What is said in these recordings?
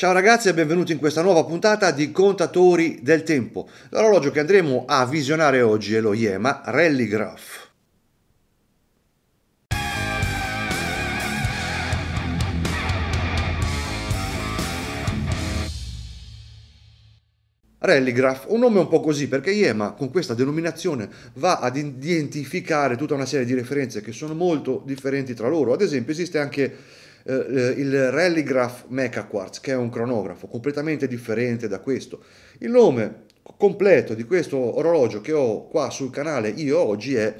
Ciao ragazzi e benvenuti in questa nuova puntata di Contatori del Tempo. L'orologio che andremo a visionare oggi è lo Yema Rally Graph. Rallygraph, un nome un po' così, perché IEMA con questa denominazione va ad identificare tutta una serie di referenze che sono molto differenti tra loro. Ad esempio esiste anche eh, eh, il Rallygraph Mecha Quartz, che è un cronografo completamente differente da questo. Il nome completo di questo orologio che ho qua sul canale io oggi è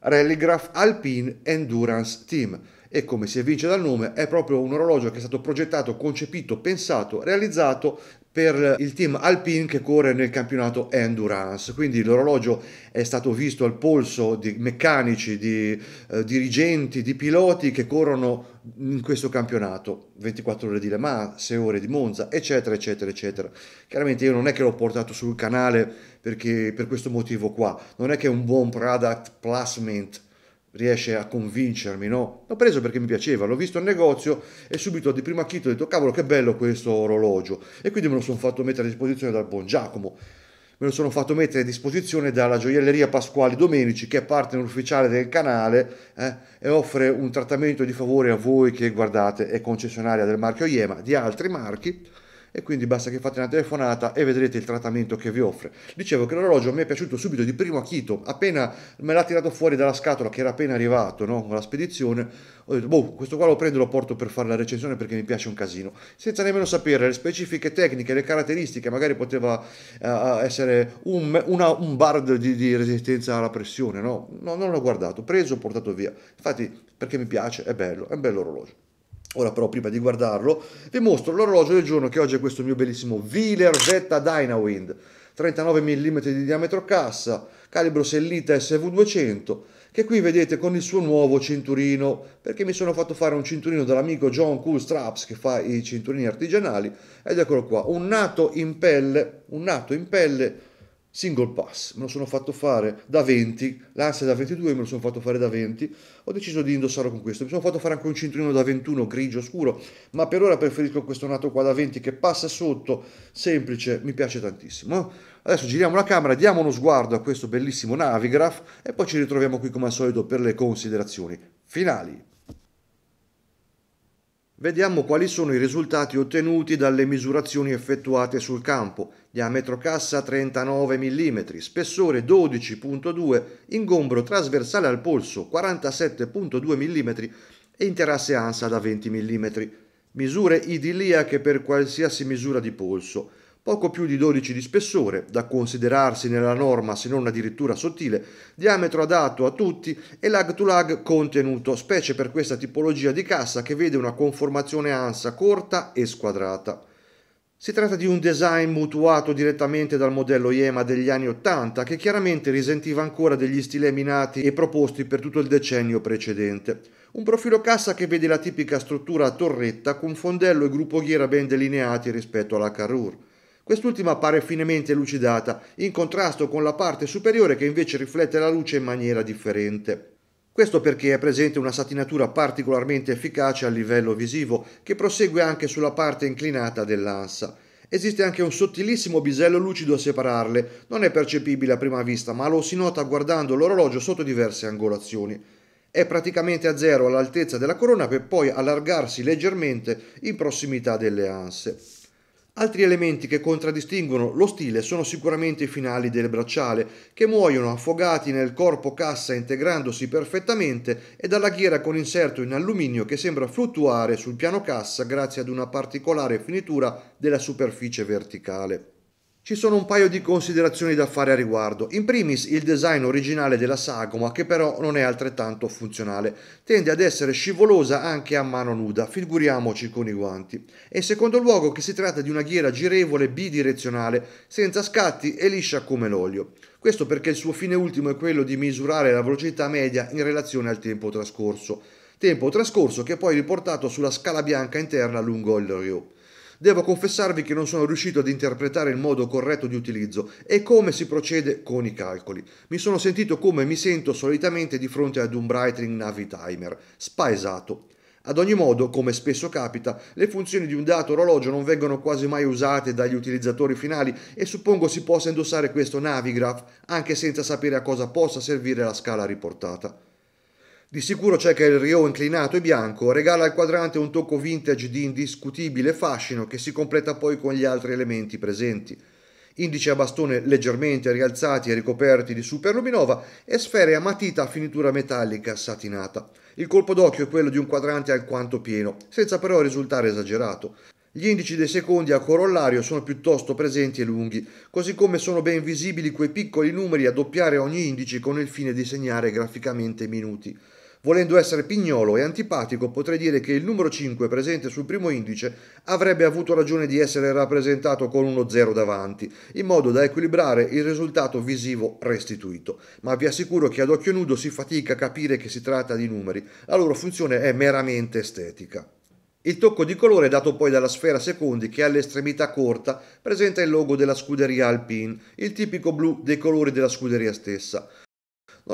Rallygraph Alpine Endurance Team e come si evince dal nome è proprio un orologio che è stato progettato, concepito, pensato, realizzato per il team Alpine che corre nel campionato Endurance. Quindi l'orologio è stato visto al polso di meccanici, di eh, dirigenti, di piloti che corrono in questo campionato 24 ore di Le Mans, 6 ore di Monza, eccetera, eccetera, eccetera. Chiaramente io non è che l'ho portato sul canale perché, per questo motivo qua, non è che è un buon product placement riesce a convincermi, no? L'ho preso perché mi piaceva, l'ho visto al negozio e subito di primo acchito ho detto cavolo che bello questo orologio e quindi me lo sono fatto mettere a disposizione dal buon Giacomo. Me lo sono fatto mettere a disposizione dalla gioielleria Pasquali Domenici, che è partner ufficiale del canale eh, e offre un trattamento di favore a voi che guardate, è concessionaria del marchio Iema, di altri marchi e quindi basta che fate una telefonata e vedrete il trattamento che vi offre. Dicevo che l'orologio mi è piaciuto subito di primo acchito, appena me l'ha tirato fuori dalla scatola che era appena arrivato no? con la spedizione, ho detto, boh, questo qua lo prendo e lo porto per fare la recensione perché mi piace un casino, senza nemmeno sapere le specifiche tecniche, le caratteristiche, magari poteva uh, essere un, una, un bar di, di, resistenza alla pressione, no? no? Non l'ho guardato, preso, portato via. Infatti, perché mi piace, è bello, è un bello orologio. Ora però prima di guardarlo vi mostro l'orologio del giorno che oggi è questo mio bellissimo Wheeler Zeta Dynawind 39 mm di diametro cassa, calibro sellita SV200 che qui vedete con il suo nuovo cinturino perché mi sono fatto fare un cinturino dall'amico John Cool Straps che fa i cinturini artigianali ed eccolo qua, un nato in pelle, un nato in pelle single pass, me lo sono fatto fare da 20, l'ansia da 22 me lo sono fatto fare da 20, ho deciso di indossarlo con questo, mi sono fatto fare anche un cinturino da 21 grigio scuro, ma per ora preferisco questo nato qua da 20 che passa sotto, semplice, mi piace tantissimo. Eh. Adesso giriamo la camera, diamo uno sguardo a questo bellissimo Navigraph e poi ci ritroviamo qui come al solito per le considerazioni finali. Vediamo quali sono i risultati ottenuti dalle misurazioni effettuate sul campo. Diametro cassa 39 mm, spessore 12.2, ingombro trasversale al polso 47.2 mm e interasse ansa da 20 mm. Misure idiliache per qualsiasi misura di polso poco più di 12 di spessore, da considerarsi nella norma se non addirittura sottile, diametro adatto a tutti e lag to lag contenuto, specie per questa tipologia di cassa che vede una conformazione ansa corta e squadrata. Si tratta di un design mutuato direttamente dal modello IEMA degli anni 80 che chiaramente risentiva ancora degli stilemi nati e proposti per tutto il decennio precedente. Un profilo cassa che vede la tipica struttura a torretta con fondello e gruppo ghiera ben delineati rispetto alla Carrure. Quest'ultima appare finemente lucidata, in contrasto con la parte superiore che invece riflette la luce in maniera differente. Questo perché è presente una satinatura particolarmente efficace a livello visivo che prosegue anche sulla parte inclinata dell'ansa. Esiste anche un sottilissimo bisello lucido a separarle, non è percepibile a prima vista, ma lo si nota guardando l'orologio sotto diverse angolazioni. È praticamente a zero all'altezza della corona per poi allargarsi leggermente in prossimità delle anse. Altri elementi che contraddistinguono lo stile sono sicuramente i finali del bracciale, che muoiono affogati nel corpo cassa integrandosi perfettamente e dalla ghiera con inserto in alluminio che sembra fluttuare sul piano cassa grazie ad una particolare finitura della superficie verticale ci sono un paio di considerazioni da fare a riguardo. In primis il design originale della sagoma che però non è altrettanto funzionale, tende ad essere scivolosa anche a mano nuda, figuriamoci con i guanti. E in secondo luogo che si tratta di una ghiera girevole bidirezionale, senza scatti e liscia come l'olio. Questo perché il suo fine ultimo è quello di misurare la velocità media in relazione al tempo trascorso, tempo trascorso che è poi riportato sulla scala bianca interna lungo il Rio. Devo confessarvi che non sono riuscito ad interpretare il modo corretto di utilizzo e come si procede con i calcoli. Mi sono sentito come mi sento solitamente di fronte ad un Brightling Navi Timer, spaesato. Ad ogni modo, come spesso capita, le funzioni di un dato orologio non vengono quasi mai usate dagli utilizzatori finali e suppongo si possa indossare questo Navigraph anche senza sapere a cosa possa servire la scala riportata. Di sicuro c'è che il Rio inclinato e bianco regala al quadrante un tocco vintage di indiscutibile fascino che si completa poi con gli altri elementi presenti. Indici a bastone leggermente rialzati e ricoperti di superluminova e sfere a matita a finitura metallica satinata. Il colpo d'occhio è quello di un quadrante alquanto pieno, senza però risultare esagerato. Gli indici dei secondi a corollario sono piuttosto presenti e lunghi, così come sono ben visibili quei piccoli numeri a doppiare ogni indice con il fine di segnare graficamente minuti. Volendo essere pignolo e antipatico, potrei dire che il numero 5 presente sul primo indice avrebbe avuto ragione di essere rappresentato con uno 0 davanti, in modo da equilibrare il risultato visivo restituito. Ma vi assicuro che ad occhio nudo si fatica a capire che si tratta di numeri, la loro funzione è meramente estetica. Il tocco di colore è dato poi dalla sfera secondi che all'estremità corta presenta il logo della scuderia Alpine, il tipico blu dei colori della scuderia stessa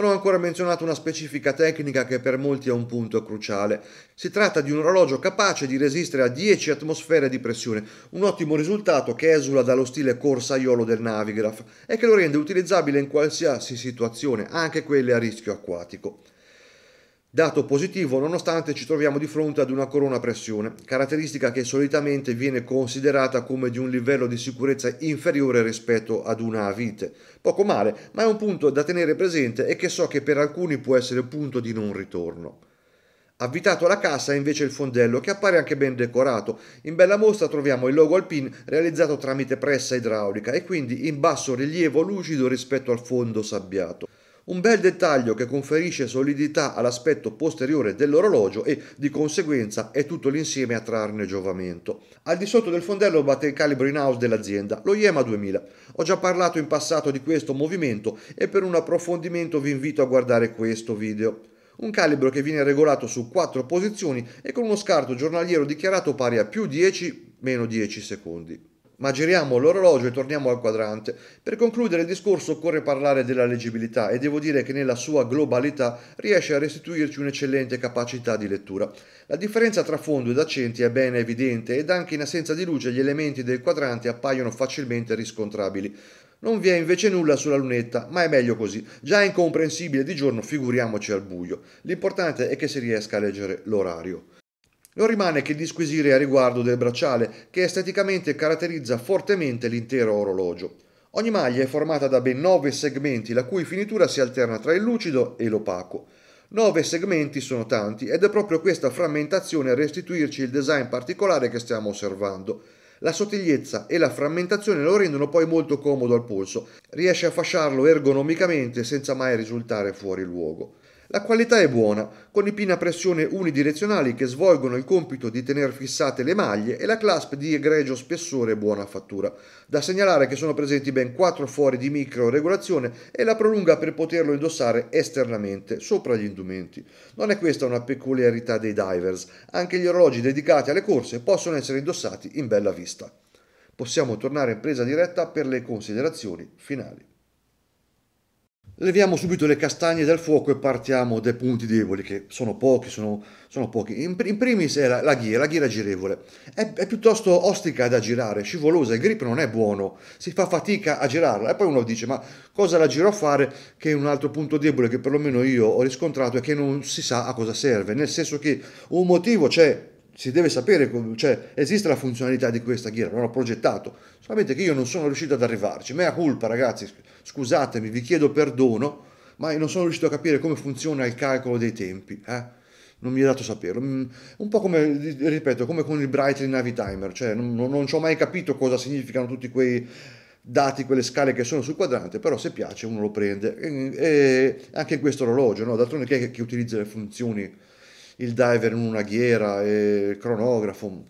non ho ancora menzionato una specifica tecnica che per molti è un punto cruciale. Si tratta di un orologio capace di resistere a 10 atmosfere di pressione, un ottimo risultato che esula dallo stile corsaiolo del Navigraph e che lo rende utilizzabile in qualsiasi situazione, anche quelle a rischio acquatico. Dato positivo nonostante ci troviamo di fronte ad una corona pressione, caratteristica che solitamente viene considerata come di un livello di sicurezza inferiore rispetto ad una vite. Poco male, ma è un punto da tenere presente e che so che per alcuni può essere punto di non ritorno. Avvitato alla cassa è invece il fondello che appare anche ben decorato. In bella mostra troviamo il logo Alpine realizzato tramite pressa idraulica e quindi in basso rilievo lucido rispetto al fondo sabbiato. Un bel dettaglio che conferisce solidità all'aspetto posteriore dell'orologio e di conseguenza è tutto l'insieme a trarne giovamento. Al di sotto del fondello batte il calibro in house dell'azienda, lo IEMA 2000. Ho già parlato in passato di questo movimento e per un approfondimento vi invito a guardare questo video un calibro che viene regolato su 4 posizioni e con uno scarto giornaliero dichiarato pari a più 10 10 secondi ma giriamo l'orologio e torniamo al quadrante. Per concludere il discorso occorre parlare della leggibilità e devo dire che nella sua globalità riesce a restituirci un'eccellente capacità di lettura. La differenza tra fondo ed accenti è ben evidente ed anche in assenza di luce gli elementi del quadrante appaiono facilmente riscontrabili. Non vi è invece nulla sulla lunetta, ma è meglio così. Già incomprensibile di giorno, figuriamoci al buio. L'importante è che si riesca a leggere l'orario. Non rimane che disquisire a riguardo del bracciale, che esteticamente caratterizza fortemente l'intero orologio. Ogni maglia è formata da ben 9 segmenti, la cui finitura si alterna tra il lucido e l'opaco. 9 segmenti sono tanti ed è proprio questa frammentazione a restituirci il design particolare che stiamo osservando. La sottigliezza e la frammentazione lo rendono poi molto comodo al polso, riesce a fasciarlo ergonomicamente senza mai risultare fuori luogo. La qualità è buona, con i pin a pressione unidirezionali che svolgono il compito di tenere fissate le maglie e la clasp di egregio spessore e buona fattura. Da segnalare che sono presenti ben 4 fori di micro regolazione e la prolunga per poterlo indossare esternamente, sopra gli indumenti. Non è questa una peculiarità dei divers, anche gli orologi dedicati alle corse possono essere indossati in bella vista. Possiamo tornare in presa diretta per le considerazioni finali. Leviamo subito le castagne dal fuoco e partiamo dai punti deboli, che sono pochi, sono, sono pochi. In, in, primis è la, la, ghiera, la ghiera girevole. È, è, piuttosto ostica da girare, scivolosa, il grip non è buono, si fa fatica a girarla. E poi uno dice, ma cosa la giro a fare? Che un altro punto debole che perlomeno io ho riscontrato è che non si sa a cosa serve, nel senso che un motivo c'è si deve sapere, cioè esiste la funzionalità di questa ghiera, l'ho progettato, solamente che io non sono riuscito ad arrivarci, mea culpa ragazzi, scusatemi, vi chiedo perdono, ma non sono riuscito a capire come funziona il calcolo dei tempi, eh? non mi è dato saperlo, mm, un po' come, ripeto, come con il Brightly Navy Timer, cioè non, non, non ci ho mai capito cosa significano tutti quei dati quelle scale che sono sul quadrante, però se piace uno lo prende. E anche in questo orologio, no? d'altronde chi è che utilizza le funzioni il diver in una ghiera e cronografo,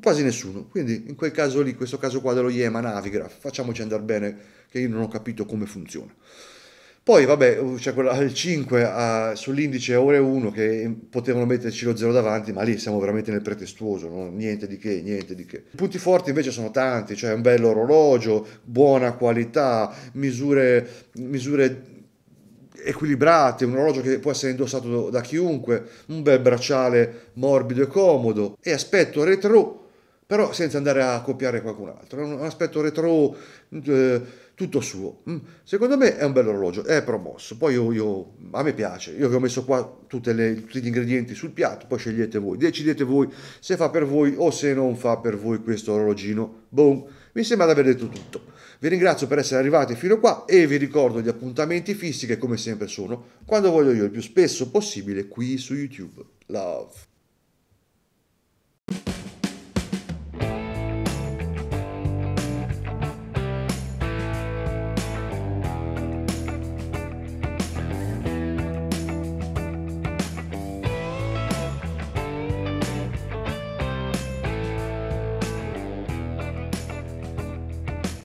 quasi nessuno. Quindi in quel caso lì, questo caso qua dello Yema Navigraph, facciamoci andare bene che io non ho capito come funziona. Poi vabbè, c'è quella, il 5 a, sull'indice ore 1 che potevano metterci lo 0 davanti, ma lì siamo veramente nel pretestuoso, no? niente di che, niente di che. I punti forti invece sono tanti, cioè un bello orologio, buona qualità, misure, misure equilibrate, un orologio che può essere indossato da chiunque, un bel bracciale morbido e comodo e aspetto retro, però senza andare a copiare qualcun altro, è un aspetto retro eh, tutto suo. Mm. Secondo me è un bel orologio, è promosso, poi io, io, a me piace, io vi ho messo qua le, tutti gli ingredienti sul piatto, poi scegliete voi, decidete voi se fa per voi o se non fa per voi questo orologino. Boom, mi sembra di aver detto tutto. Vi ringrazio per essere arrivati fino qua e vi ricordo gli appuntamenti fissi che come sempre sono quando voglio io il più spesso possibile qui su YouTube. Love.